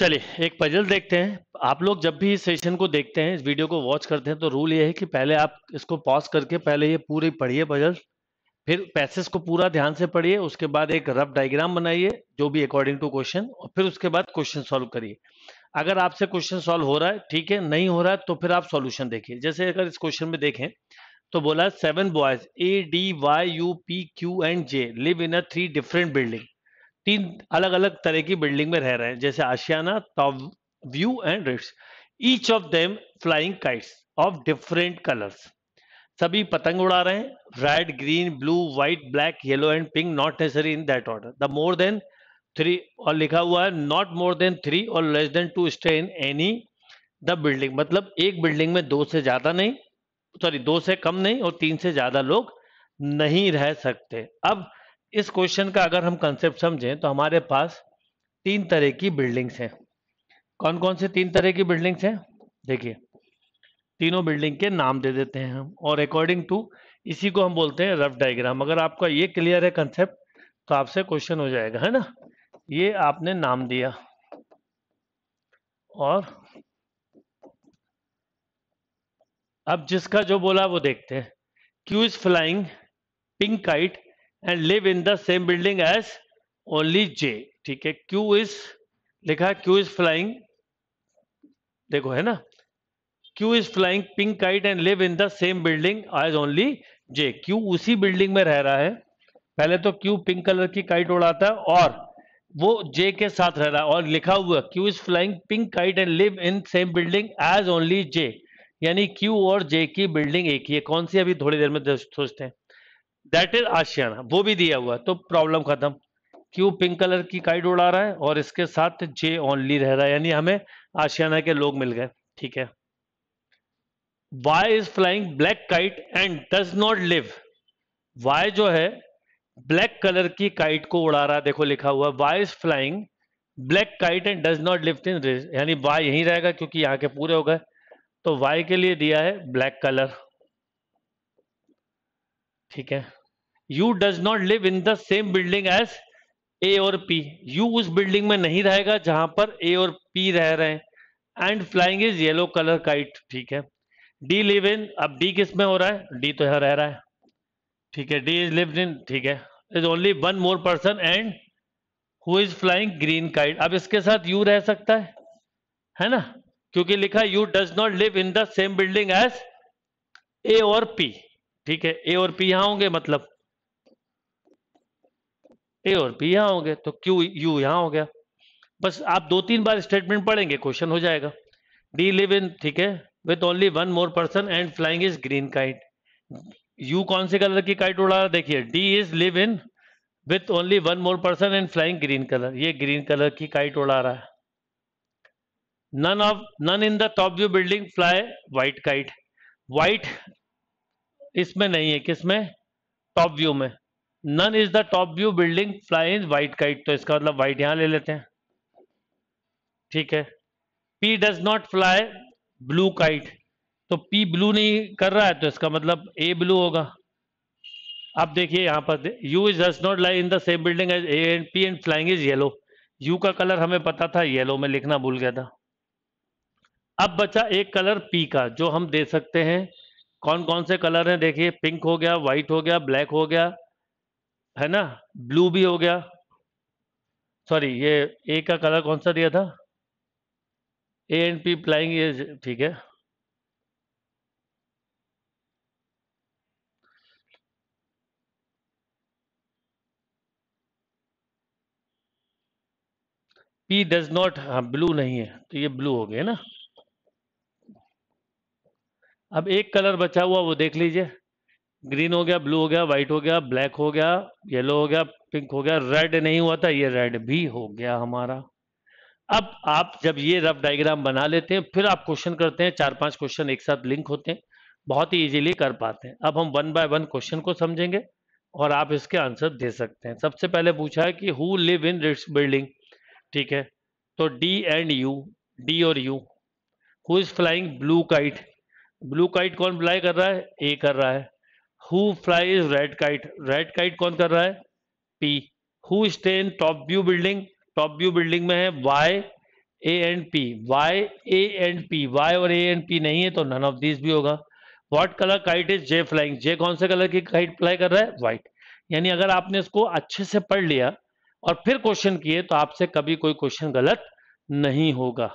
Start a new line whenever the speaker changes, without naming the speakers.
चलिए एक पजल देखते हैं आप लोग जब भी इस सेशन को देखते हैं इस वीडियो को वॉच करते हैं तो रूल ये है कि पहले आप इसको पॉज करके पहले ये पूरी पढ़िए पजल फिर पैसेज को पूरा ध्यान से पढ़िए उसके बाद एक रफ डायग्राम बनाइए जो भी अकॉर्डिंग टू क्वेश्चन और फिर उसके बाद क्वेश्चन सॉल्व करिए अगर आपसे क्वेश्चन सॉल्व हो रहा है ठीक है नहीं हो रहा है तो फिर आप सॉल्यूशन देखिए जैसे अगर इस क्वेश्चन में देखें तो बोला seven boys A D Y U P Q and J live in a three different building तीन अलग अलग तरह की बिल्डिंग में रह रहे हैं जैसे Ashiyana top view and Ritz each of them flying kites of different colours सभी पतंग उड़ा रहे हैं red green blue white black yellow and pink not necessary in that order the more than three और लिखा हुआ है नॉट मोर देन थ्री और less than two stay in any the building मतलब एक बिल्डिंग में दो से ज्यादा नहीं सॉरी दो से कम नहीं और तीन से ज्यादा लोग नहीं रह सकते अब इस क्वेश्चन का अगर हम कंसेप्ट समझें तो हमारे पास तीन तरह की बिल्डिंग्स हैं कौन कौन से तीन तरह की बिल्डिंग्स हैं देखिए तीनों बिल्डिंग के नाम दे देते हैं हम और अकॉर्डिंग टू इसी को हम बोलते हैं रफ डायग्राम अगर आपका ये क्लियर है कंसेप्ट तो आपसे क्वेश्चन हो जाएगा है ना ये आपने नाम दिया और अब जिसका जो बोला वो देखते हैं Q is flying pink kite and live in the same building as only J ठीक है क्यू इज लिखा है क्यू इज फ्लाइंग देखो है ना Q is flying pink kite and live in the same building as only J Q उसी बिल्डिंग में रह रहा है पहले तो क्यू पिंक कलर की काइट उड़ाता है और वो जे के साथ रह रहा है और लिखा हुआ Q is flying pink kite and live in same building as only J यानी क्यू और जे की बिल्डिंग एक ही है कौन सी अभी थोड़ी देर में सोचते हैं दैट इज आशियाना वो भी दिया हुआ तो प्रॉब्लम खत्म क्यों पिंक कलर की काइड उड़ा रहा है और इसके साथ जे ओनली रह रहा है यानी हमें आशियाना के लोग मिल गए ठीक है Y is flying black kite and does not live Y जो है ब्लैक कलर की काइट को उड़ा रहा है देखो लिखा हुआ Y is flying black kite and does not lift in यानी वाई यही रहेगा क्योंकि यहाँ के पूरे हो गए तो वाई के लिए दिया है ब्लैक कलर ठीक है U does not live in the same building as A और पी यू उस बिल्डिंग में नहीं रहेगा जहां पर ए और पी रह रहे हैं and flying is yellow colour kite ठीक है डी लिव इन अब डी किस में हो रहा है डी तो यहाँ रह रहा है ठीक है डी इज लिव इन ठीक है is only one more person and who is flying green kite अब इसके साथ यू रह सकता है है ना क्योंकि लिखा U does not live in the same building as A और पी ठीक है ए और पी यहां होंगे मतलब ए और पी यहां होंगे तो क्यू यू यहां हो गया बस आप दो तीन बार स्टेटमेंट पढ़ेंगे क्वेश्चन हो जाएगा डी लिव इन ठीक है with only one more person and flying is green kite U कौन से कलर की काइट उड़ा रहा देखिए D is live in with only one more person and flying green colour ये ग्रीन कलर की काइट उड़ा रहा है none of none in the top view building fly white kite white इसमें नहीं है किसमें टॉप व्यू में none is the top view building fly is white kite तो इसका मतलब व्हाइट यहां ले लेते हैं ठीक है P does not fly blue kite तो पी ब्लू नहीं कर रहा है तो इसका मतलब ए ब्लू होगा अब देखिए यहां पर U is does not lie in the same building as A and P and flying is yellow U का कलर हमें पता था येलो में लिखना भूल गया था अब बचा एक कलर पी का जो हम दे सकते हैं कौन कौन से कलर हैं देखिए पिंक हो गया व्हाइट हो गया ब्लैक हो गया है ना ब्लू भी हो गया सॉरी ये ए का कलर कौन सा दिया था ए एंड पी प्लाइंग ये ठीक है पी डज नॉट हाँ ब्लू नहीं है तो ये ब्लू हो गया ना अब एक कलर बचा हुआ वो देख लीजिए ग्रीन हो गया ब्लू हो गया व्हाइट हो गया ब्लैक हो गया येलो हो गया पिंक हो गया रेड नहीं हुआ था ये रेड भी हो गया हमारा अब आप जब ये रफ डायग्राम बना लेते हैं फिर आप क्वेश्चन करते हैं चार पांच क्वेश्चन एक साथ लिंक होते हैं बहुत ही इजीली कर पाते हैं अब हम वन बाय वन क्वेश्चन को समझेंगे और आप इसके आंसर दे सकते हैं सबसे पहले पूछा है कि who live in Ritz building ठीक है तो डी एंड यू डी और U who is flying blue kite blue kite कौन फ्लाई कर रहा है ए कर रहा है who fly red kite red kite कौन कर रहा है P who stay in top view building top view building में है Y A and P Y A and P Y और ए एंड पी नहीं है तो नन ऑफ दिस भी होगा what colour kite is J flying J कौन से कलर की काइट फ्लाई कर रहा है व्हाइट यानी अगर आपने इसको अच्छे से पढ़ लिया और फिर क्वेश्चन किए तो आपसे कभी कोई क्वेश्चन गलत नहीं होगा